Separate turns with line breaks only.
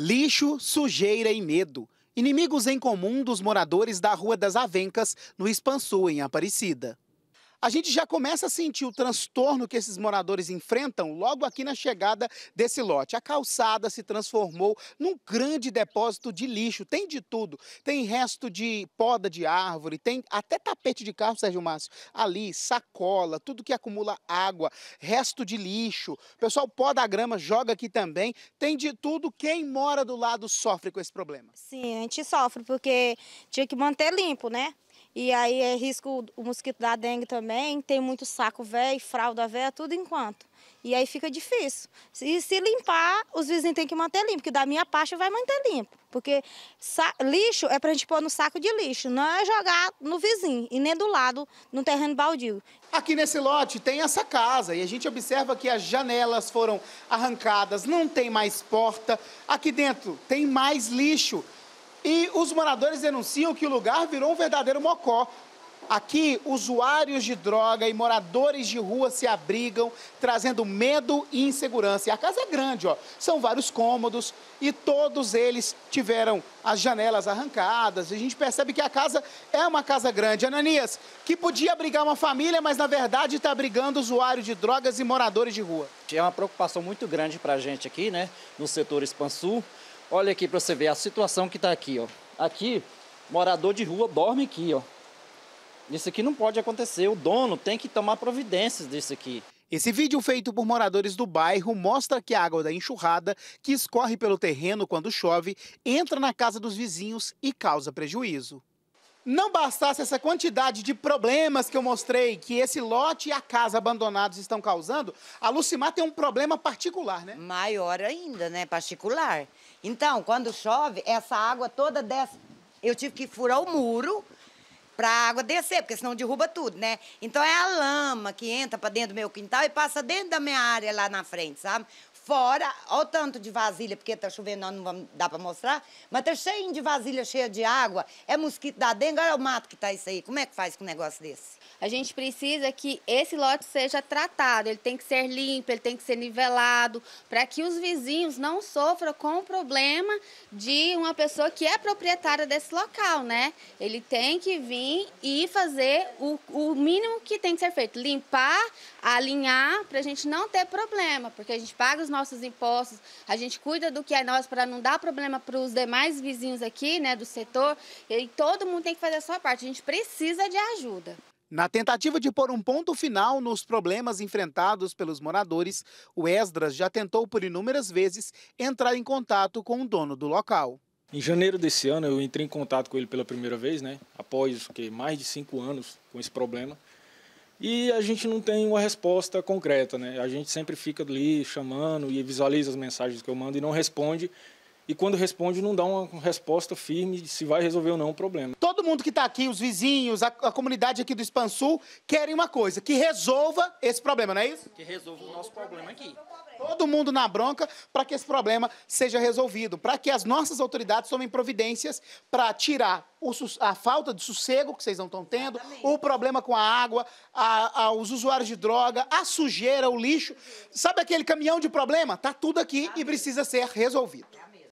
Lixo, sujeira e medo. Inimigos em comum dos moradores da Rua das Avencas, no Expansu, em Aparecida a gente já começa a sentir o transtorno que esses moradores enfrentam logo aqui na chegada desse lote. A calçada se transformou num grande depósito de lixo. Tem de tudo. Tem resto de poda de árvore, tem até tapete de carro, Sérgio Márcio. Ali, sacola, tudo que acumula água, resto de lixo. O pessoal poda a grama, joga aqui também. Tem de tudo. Quem mora do lado sofre com esse problema.
Sim, a gente sofre porque tinha que manter limpo, né? E aí é risco o mosquito da dengue também, tem muito saco velho, fralda velha, é tudo enquanto. E aí fica difícil. E se limpar, os vizinhos têm que manter limpo, que da minha parte vai manter limpo. Porque lixo é para a gente pôr no saco de lixo, não é jogar
no vizinho e nem do lado, no terreno baldio. Aqui nesse lote tem essa casa e a gente observa que as janelas foram arrancadas, não tem mais porta. Aqui dentro tem mais lixo. E os moradores denunciam que o lugar virou um verdadeiro mocó. Aqui, usuários de droga e moradores de rua se abrigam, trazendo medo e insegurança. E a casa é grande, ó. São vários cômodos e todos eles tiveram as janelas arrancadas. A gente percebe que a casa é uma casa grande. Ananias, que podia abrigar uma família, mas na verdade está abrigando usuários de drogas e moradores de rua. É uma preocupação muito grande para a gente aqui, né, no setor Expansul. Olha aqui para você ver a situação que está aqui, ó. Aqui, morador de rua dorme aqui, ó. Isso aqui não pode acontecer. O dono tem que tomar providências disso aqui. Esse vídeo feito por moradores do bairro mostra que a água da enxurrada, que escorre pelo terreno quando chove, entra na casa dos vizinhos e causa prejuízo não bastasse essa quantidade de problemas que eu mostrei que esse lote e a casa abandonados estão causando, a Lucimar tem um problema particular, né? Maior ainda, né? Particular.
Então, quando chove, essa água toda desce. Eu tive que furar o muro para a água descer, porque senão derruba tudo, né? Então é a lama que entra para dentro do meu quintal e passa dentro da minha área lá na frente, sabe? fora, olha o tanto de vasilha, porque tá chovendo, nós não vamos, dá para mostrar, mas tá cheio de vasilha, cheia de água, é mosquito da dengue, olha o mato que tá isso aí. Como é que faz com um negócio desse? A gente precisa que esse lote seja tratado, ele
tem que ser limpo, ele tem que ser nivelado, para que os vizinhos não sofram com o problema de uma pessoa que é proprietária desse local, né? Ele tem que vir e fazer o, o mínimo que tem que ser feito, limpar, alinhar, para a gente não ter problema, porque a gente paga os nossos impostos, a gente cuida do que é nosso para não dar problema para os demais vizinhos aqui, né, do setor. E todo mundo tem que fazer a sua parte. A gente precisa de ajuda.
Na tentativa de pôr um ponto final nos problemas enfrentados pelos moradores, o Esdras já tentou por inúmeras vezes entrar em contato com
o dono do local. Em janeiro desse ano eu entrei em contato com ele pela primeira vez, né? Após que mais de cinco anos com esse problema e a gente não tem uma resposta concreta, né? A gente sempre fica ali chamando e visualiza as mensagens que eu mando e não responde. E quando responde, não dá uma resposta firme se vai resolver ou não o problema
todo mundo que está aqui, os vizinhos, a, a, comunidade aqui do Expansul, querem uma coisa, que resolva esse problema, não é isso?
Que resolva o nosso problema aqui.
Todo mundo na bronca para que esse problema seja resolvido, para que as nossas autoridades tomem providências para tirar o, a falta de sossego que vocês não estão tendo, Exatamente. o problema com a água, a, a, os usuários de droga, a sujeira, o lixo. Sabe aquele caminhão de problema? Está tudo aqui e precisa ser resolvido.